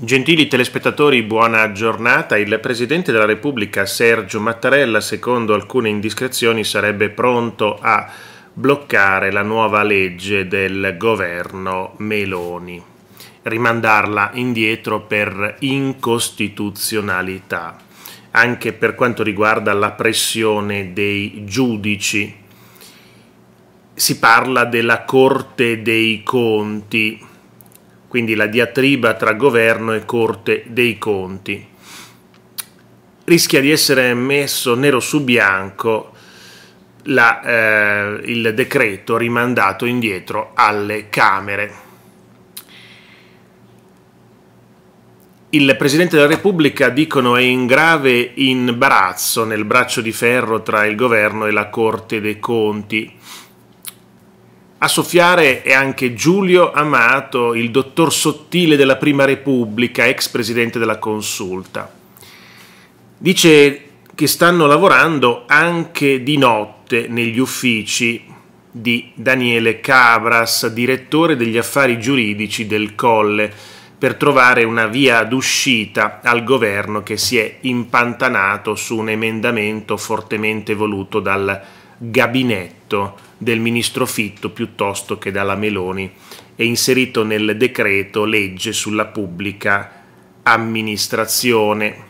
Gentili telespettatori, buona giornata. Il Presidente della Repubblica Sergio Mattarella, secondo alcune indiscrezioni, sarebbe pronto a bloccare la nuova legge del governo Meloni, rimandarla indietro per incostituzionalità, anche per quanto riguarda la pressione dei giudici. Si parla della Corte dei Conti quindi la diatriba tra governo e corte dei conti. Rischia di essere messo nero su bianco la, eh, il decreto rimandato indietro alle Camere. Il Presidente della Repubblica, dicono, è in grave imbarazzo nel braccio di ferro tra il governo e la Corte dei Conti a soffiare è anche Giulio Amato, il dottor sottile della Prima Repubblica, ex presidente della Consulta. Dice che stanno lavorando anche di notte negli uffici di Daniele Cabras, direttore degli affari giuridici del Colle, per trovare una via d'uscita al governo che si è impantanato su un emendamento fortemente voluto dal gabinetto del ministro Fitto piuttosto che dalla Meloni e inserito nel decreto legge sulla pubblica amministrazione.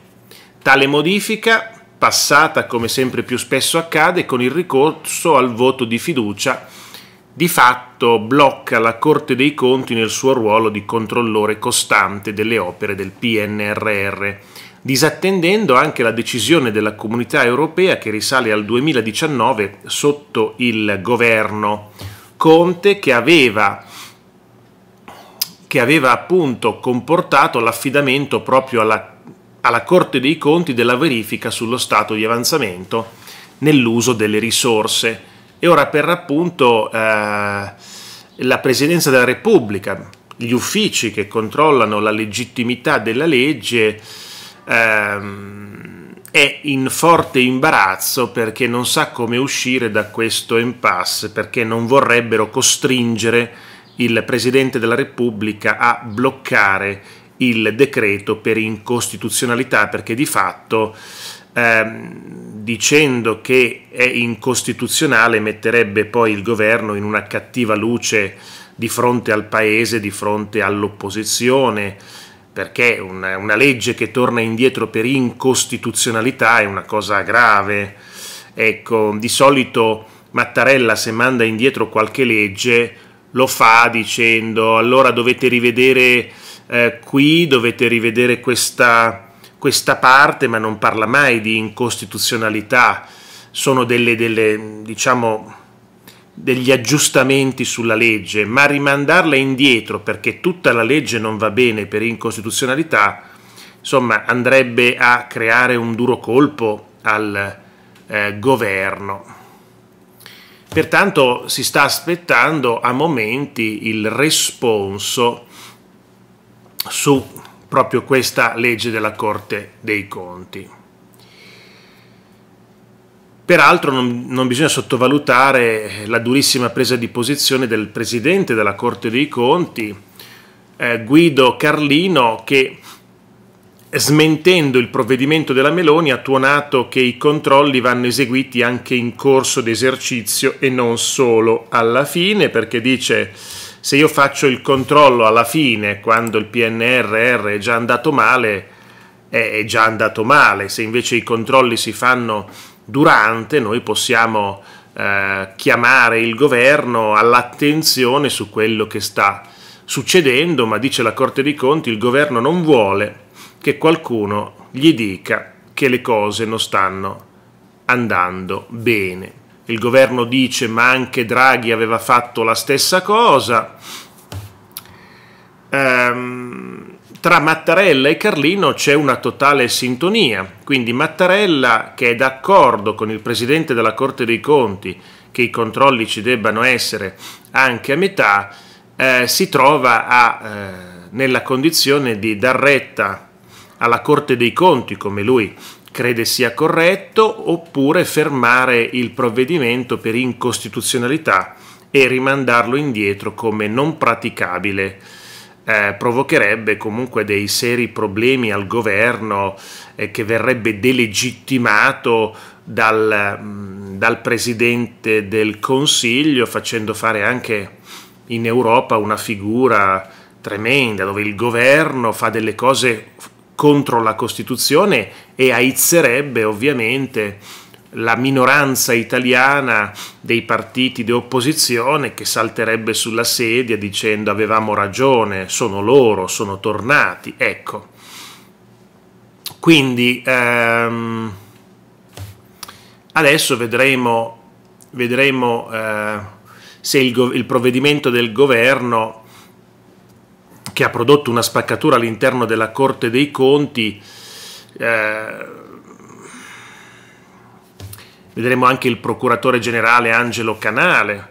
Tale modifica, passata come sempre più spesso accade con il ricorso al voto di fiducia, di fatto blocca la Corte dei Conti nel suo ruolo di controllore costante delle opere del PNRR disattendendo anche la decisione della comunità europea che risale al 2019 sotto il governo Conte che aveva, che aveva appunto comportato l'affidamento proprio alla, alla Corte dei Conti della verifica sullo stato di avanzamento nell'uso delle risorse. E ora per appunto eh, la Presidenza della Repubblica, gli uffici che controllano la legittimità della legge, ehm, è in forte imbarazzo perché non sa come uscire da questo impasse, perché non vorrebbero costringere il Presidente della Repubblica a bloccare il decreto per incostituzionalità, perché di fatto ehm, dicendo che è incostituzionale metterebbe poi il governo in una cattiva luce di fronte al Paese, di fronte all'opposizione perché una, una, legge che torna indietro per incostituzionalità è una cosa grave. Ecco, di solito Mattarella se manda indietro qualche legge lo fa dicendo allora dovete rivedere eh, qui, dovete rivedere questa, questa, parte, ma non parla mai di incostituzionalità. Sono delle, delle diciamo, degli aggiustamenti sulla legge, ma rimandarla indietro perché tutta la legge non va bene per incostituzionalità, insomma, andrebbe a creare un duro colpo al eh, governo. Pertanto si sta aspettando a momenti il responso su proprio questa legge della Corte dei Conti. Peraltro non, non, bisogna sottovalutare la durissima presa di posizione del presidente della Corte dei Conti, eh, Guido Carlino, che smentendo il provvedimento della Meloni ha tuonato che i controlli vanno eseguiti anche in corso d'esercizio e non solo alla fine, perché dice se io faccio il controllo alla fine, quando il PNRR è già andato male, è già andato male, se invece i controlli si fanno durante noi possiamo eh, chiamare il governo all'attenzione su quello che sta succedendo, ma dice la Corte dei Conti, il governo non vuole che qualcuno gli dica che le cose non stanno andando bene. Il governo dice ma anche Draghi aveva fatto la stessa cosa. Ehm, tra Mattarella e Carlino c'è una totale sintonia, quindi Mattarella che è d'accordo con il Presidente della Corte dei Conti che i controlli ci debbano essere anche a metà, eh, si trova a, eh, nella condizione di dar retta alla Corte dei Conti come lui crede sia corretto oppure fermare il provvedimento per incostituzionalità e rimandarlo indietro come non praticabile eh, provocherebbe comunque dei seri problemi al governo eh, che verrebbe delegittimato dal, mm, dal presidente del Consiglio facendo fare anche in Europa una figura tremenda dove il governo fa delle cose contro la Costituzione e aizzerebbe ovviamente la minoranza italiana dei partiti di opposizione che salterebbe sulla sedia dicendo avevamo ragione, sono loro, sono tornati. Ecco. Quindi ehm, adesso vedremo, vedremo eh, se il, il provvedimento del governo che ha prodotto una spaccatura all'interno della Corte dei Conti eh, Vedremo anche il procuratore generale Angelo Canale,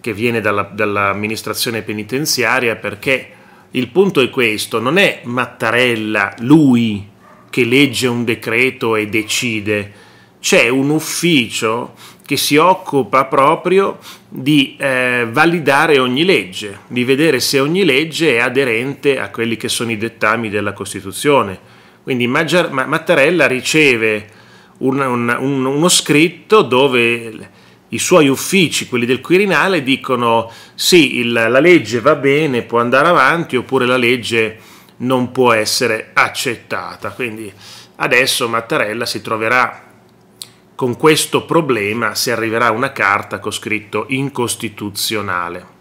che viene dalla, dall'amministrazione penitenziaria, perché il punto è questo, non è Mattarella, lui, che legge un decreto e decide, c'è un ufficio che si occupa proprio di eh, validare ogni legge, di vedere se ogni legge è aderente a quelli che sono i dettami della Costituzione. Quindi Maggiar- Mattarella riceve un, un, un, uno scritto dove i suoi uffici, quelli del Quirinale, dicono sì, il, la legge va bene, può andare avanti, oppure la legge non può essere accettata. Quindi adesso Mattarella si troverà con questo problema se arriverà una carta con scritto incostituzionale.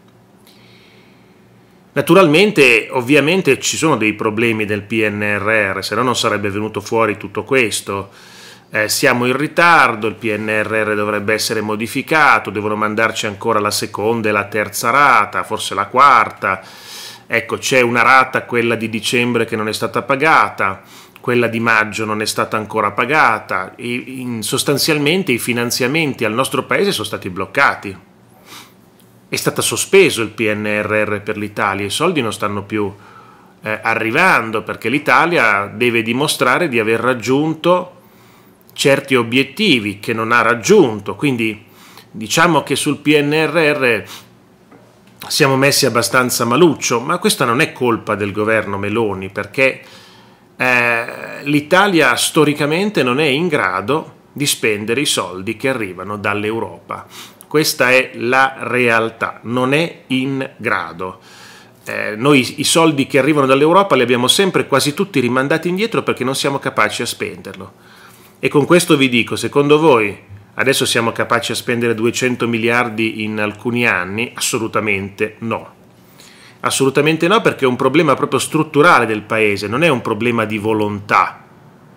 Naturalmente, ovviamente ci sono dei problemi del PNRR, se no non sarebbe venuto fuori tutto questo eh, siamo in ritardo, il PNRR dovrebbe essere modificato, devono mandarci ancora la seconda e la terza rata, forse la quarta. Ecco, c'è una rata, quella di dicembre, che non è stata pagata, quella di maggio non è stata ancora pagata. E, sostanzialmente i finanziamenti al nostro paese sono stati bloccati. È stato sospeso il PNRR per l'Italia, i soldi non stanno più eh, arrivando perché l'Italia deve dimostrare di aver raggiunto certi obiettivi che non ha raggiunto, quindi diciamo che sul PNRR siamo messi abbastanza maluccio, ma questa non è colpa del governo Meloni perché eh, l'Italia storicamente non è in grado di spendere i soldi che arrivano dall'Europa. Questa è la realtà, non è in grado. Eh, noi i soldi che arrivano dall'Europa li abbiamo sempre quasi tutti rimandati indietro perché non siamo capaci a spenderlo. E con questo vi dico, secondo voi adesso siamo capaci a spendere 200 miliardi in alcuni anni? Assolutamente no. Assolutamente no perché è un problema proprio strutturale del paese, non è un problema di volontà.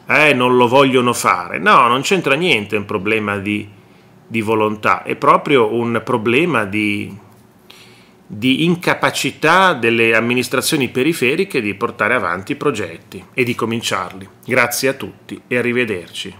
Eh, non lo vogliono fare. No, non c'entra niente, un problema di, di volontà, è proprio un problema di di incapacità delle amministrazioni periferiche di portare avanti i progetti e di cominciarli. Grazie a tutti e arrivederci.